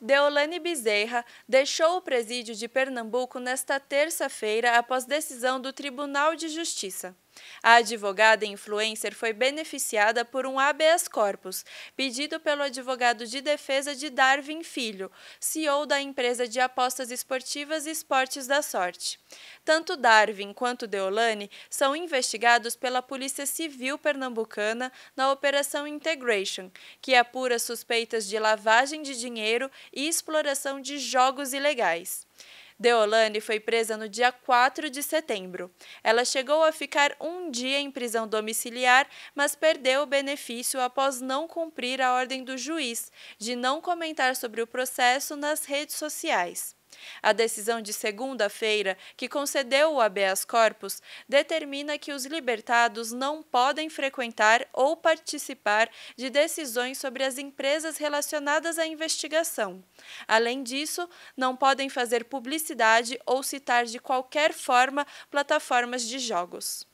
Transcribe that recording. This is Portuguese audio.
Deolane Bezerra deixou o presídio de Pernambuco nesta terça-feira após decisão do Tribunal de Justiça. A advogada influencer foi beneficiada por um habeas corpus, pedido pelo advogado de defesa de Darwin Filho, CEO da empresa de apostas esportivas Esportes da Sorte. Tanto Darwin quanto Deolane são investigados pela Polícia Civil Pernambucana na Operação Integration, que apura suspeitas de lavagem de dinheiro e exploração de jogos ilegais. Deolane foi presa no dia 4 de setembro. Ela chegou a ficar um dia em prisão domiciliar, mas perdeu o benefício após não cumprir a ordem do juiz de não comentar sobre o processo nas redes sociais. A decisão de segunda-feira, que concedeu o habeas corpus, determina que os libertados não podem frequentar ou participar de decisões sobre as empresas relacionadas à investigação. Além disso, não podem fazer publicidade ou citar de qualquer forma plataformas de jogos.